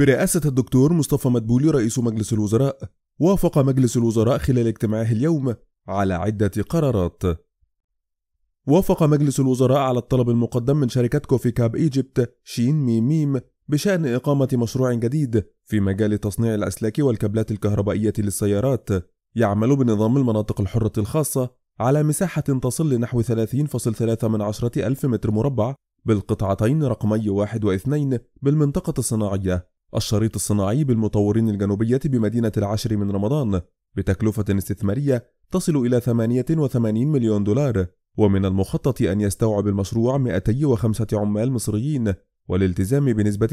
برئاسة الدكتور مصطفى مدبولي رئيس مجلس الوزراء وافق مجلس الوزراء خلال اجتماعه اليوم على عدة قرارات وافق مجلس الوزراء على الطلب المقدم من شركة كوفي كاب ايجيبت شين ميم ميم بشأن إقامة مشروع جديد في مجال تصنيع الأسلاك والكابلات الكهربائية للسيارات يعمل بنظام المناطق الحرة الخاصة على مساحة تصل لنحو 30.3 من عشرة ألف متر مربع بالقطعتين رقمي واحد واثنين بالمنطقة الصناعية الشريط الصناعي بالمطورين الجنوبية بمدينة العاشر من رمضان بتكلفة استثمارية تصل إلى 88 مليون دولار ومن المخطط أن يستوعب المشروع 205 عمال مصريين والالتزام بنسبة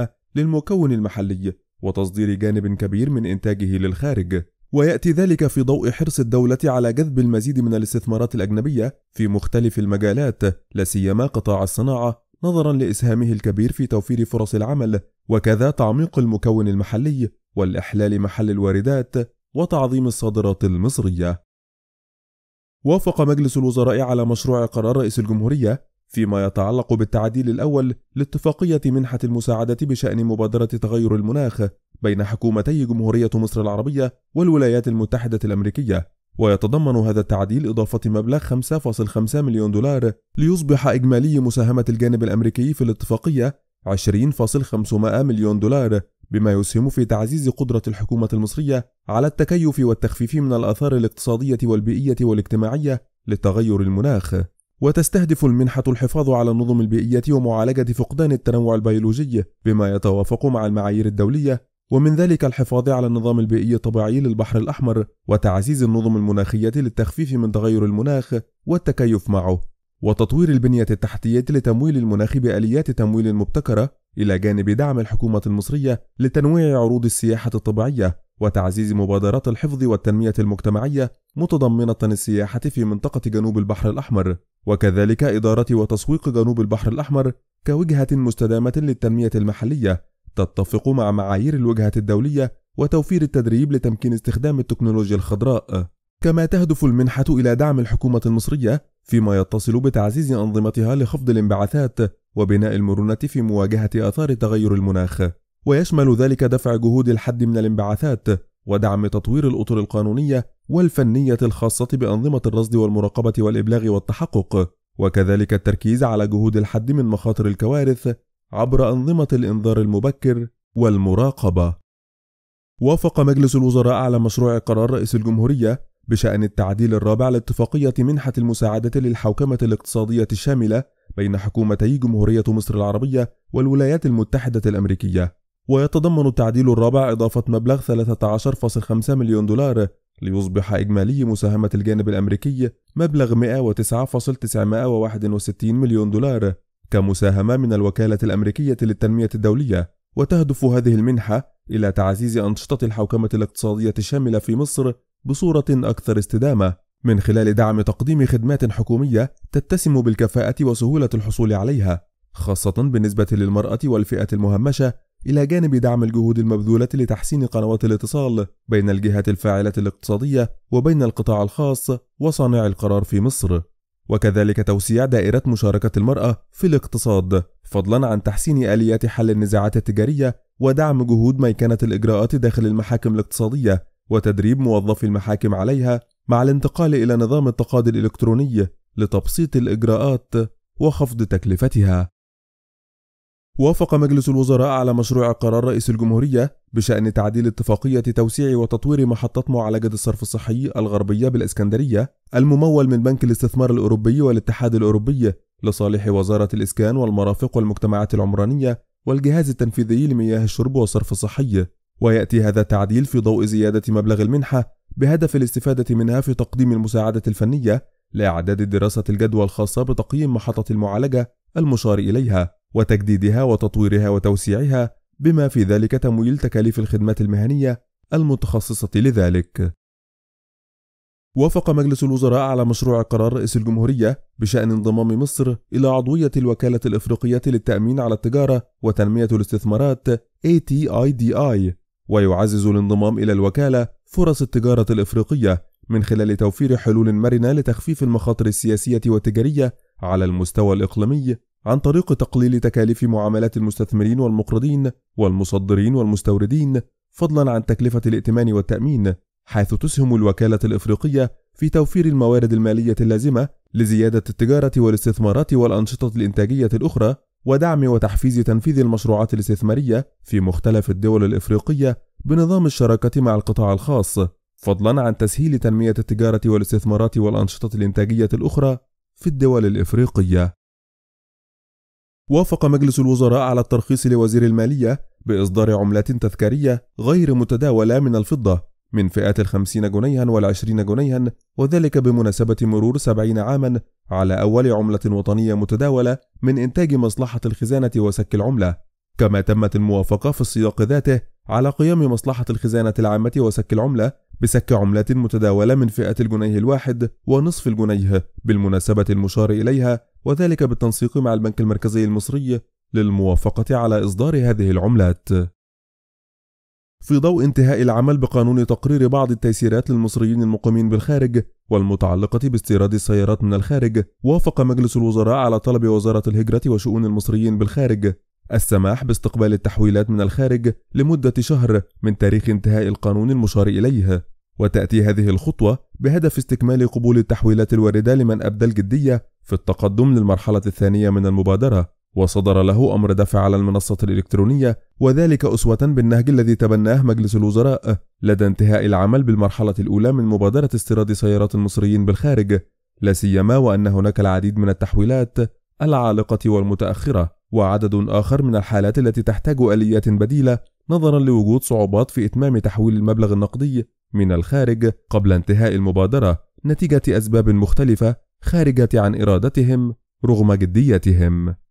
60% للمكون المحلي وتصدير جانب كبير من إنتاجه للخارج ويأتي ذلك في ضوء حرص الدولة على جذب المزيد من الاستثمارات الأجنبية في مختلف المجالات لا سيما قطاع الصناعة نظرا لإسهامه الكبير في توفير فرص العمل وكذا تعميق المكون المحلي والإحلال محل الواردات وتعظيم الصادرات المصرية. وافق مجلس الوزراء على مشروع قرار رئيس الجمهورية فيما يتعلق بالتعديل الأول لاتفاقية منحة المساعدة بشأن مبادرة تغير المناخ بين حكومتي جمهورية مصر العربية والولايات المتحدة الأمريكية ويتضمن هذا التعديل إضافة مبلغ 5.5 مليون دولار ليصبح إجمالي مساهمة الجانب الأمريكي في الاتفاقية 20.500 مليون دولار بما يسهم في تعزيز قدرة الحكومة المصرية على التكيف والتخفيف من الآثار الاقتصادية والبيئية والاجتماعية لتغير المناخ وتستهدف المنحة الحفاظ على النظم البيئية ومعالجة فقدان التنوع البيولوجي بما يتوافق مع المعايير الدولية ومن ذلك الحفاظ على النظام البيئي الطبيعي للبحر الأحمر وتعزيز النظم المناخية للتخفيف من تغير المناخ والتكيف معه وتطوير البنية التحتية لتمويل المناخ بآليات تمويل مبتكرة إلى جانب دعم الحكومة المصرية لتنويع عروض السياحة الطبيعية وتعزيز مبادرات الحفظ والتنمية المجتمعية متضمنة السياحة في منطقة جنوب البحر الأحمر وكذلك إدارة وتسويق جنوب البحر الأحمر كوجهة مستدامة للتنمية المحلية تتفق مع معايير الوجهات الدولية وتوفير التدريب لتمكين استخدام التكنولوجيا الخضراء كما تهدف المنحة إلى دعم الحكومة المصرية فيما يتصل بتعزيز أنظمتها لخفض الانبعاثات وبناء المرونة في مواجهة آثار تغير المناخ ويشمل ذلك دفع جهود الحد من الانبعاثات ودعم تطوير الأطر القانونية والفنية الخاصة بأنظمة الرصد والمراقبة والإبلاغ والتحقق وكذلك التركيز على جهود الحد من مخاطر الكوارث عبر أنظمة الإنذار المبكر والمراقبة. وافق مجلس الوزراء على مشروع قرار رئيس الجمهورية بشأن التعديل الرابع لاتفاقية منحة المساعدة للحوكمة الاقتصادية الشاملة بين حكومتي جمهورية مصر العربية والولايات المتحدة الأمريكية، ويتضمن التعديل الرابع إضافة مبلغ 13.5 مليون دولار ليصبح إجمالي مساهمة الجانب الأمريكي مبلغ 109.961 مليون دولار كمساهمة من الوكالة الأمريكية للتنمية الدولية وتهدف هذه المنحة إلى تعزيز أنشطة الحوكمة الاقتصادية الشاملة في مصر بصورة أكثر استدامة من خلال دعم تقديم خدمات حكومية تتسم بالكفاءة وسهولة الحصول عليها خاصة بالنسبة للمرأة والفئة المهمشة إلى جانب دعم الجهود المبذولة لتحسين قنوات الاتصال بين الجهات الفاعلة الاقتصادية وبين القطاع الخاص وصانع القرار في مصر وكذلك توسيع دائرة مشاركة المرأة في الاقتصاد فضلا عن تحسين آليات حل النزاعات التجارية ودعم جهود ميكنة الإجراءات داخل المحاكم الاقتصادية وتدريب موظفي المحاكم عليها مع الانتقال إلى نظام التقاضي الإلكتروني لتبسيط الإجراءات وخفض تكلفتها وافق مجلس الوزراء على مشروع قرار رئيس الجمهورية بشأن تعديل اتفاقية توسيع وتطوير محطات معالجة الصرف الصحي الغربية بالإسكندرية الممول من بنك الاستثمار الأوروبي والاتحاد الأوروبي لصالح وزارة الإسكان والمرافق والمجتمعات العمرانية والجهاز التنفيذي لمياه الشرب والصرف الصحي ويأتي هذا التعديل في ضوء زيادة مبلغ المنحة بهدف الاستفادة منها في تقديم المساعدة الفنية لإعداد دراسة الجدوى الخاصة بتقييم محطة المعالجة المشار إليها وتجديدها وتطويرها وتوسيعها بما في ذلك تمويل تكاليف الخدمات المهنيه المتخصصه لذلك وافق مجلس الوزراء على مشروع قرار رئيس الجمهورية بشأن انضمام مصر إلى عضوية الوكالة الإفريقية للتأمين على التجارة وتنمية الاستثمارات ATIDI ويعزز الانضمام إلى الوكالة فرص التجارة الإفريقية من خلال توفير حلول مرنة لتخفيف المخاطر السياسية والتجارية على المستوى الإقليمي عن طريق تقليل تكاليف معاملة المستثمرين والمقرضين والمصدرين والمستوردين فضلا عن تكلفة الائتمان والتأمين حيث تسهم الوكالة الإفريقية في توفير الموارد المالية اللازمة لزيادة التجارة والاستثمارات والأنشطة الإنتاجية الأخرى ودعم وتحفيز تنفيذ المشروعات الاستثمارية في مختلف الدول الإفريقية بنظام الشراكة مع القطاع الخاص فضلا عن تسهيل تنمية التجارة والاستثمارات والأنشطة الإنتاجية الأخرى في الدول الإفريقية وافق مجلس الوزراء على الترخيص لوزير المالية بإصدار عملات تذكارية غير متداولة من الفضة من فئات الخمسين جنيها والعشرين جنيها وذلك بمناسبة مرور سبعين عاما على أول عملة وطنية متداولة من إنتاج مصلحة الخزانة وسك العملة كما تمت الموافقة في السياق ذاته على قيام مصلحة الخزانة العامة وسك العملة بسك عملات متداولة من فئة الجنيه الواحد ونصف الجنيه بالمناسبة المشار إليها وذلك بالتنسيق مع البنك المركزي المصري للموافقة على إصدار هذه العملات. في ضوء انتهاء العمل بقانون تقرير بعض التيسيرات للمصريين المقيمين بالخارج والمتعلقة باستيراد السيارات من الخارج، وافق مجلس الوزراء على طلب وزارة الهجرة وشؤون المصريين بالخارج السماح باستقبال التحويلات من الخارج لمدة شهر من تاريخ انتهاء القانون المشار إليه وتأتي هذه الخطوة بهدف استكمال قبول التحويلات الواردة لمن أبدى الجدية في التقدم للمرحلة الثانية من المبادرة وصدر له أمر دفع على المنصة الإلكترونية وذلك أسوة بالنهج الذي تبناه مجلس الوزراء لدى انتهاء العمل بالمرحلة الأولى من مبادرة استيراد سيارات المصريين بالخارج لا سيما وأن هناك العديد من التحويلات العالقة والمتأخرة وعدد آخر من الحالات التي تحتاج آليات بديلة نظرا لوجود صعوبات في إتمام تحويل المبلغ النقدي من الخارج قبل انتهاء المبادرة نتيجة أسباب مختلفة خارجة عن إرادتهم رغم جديتهم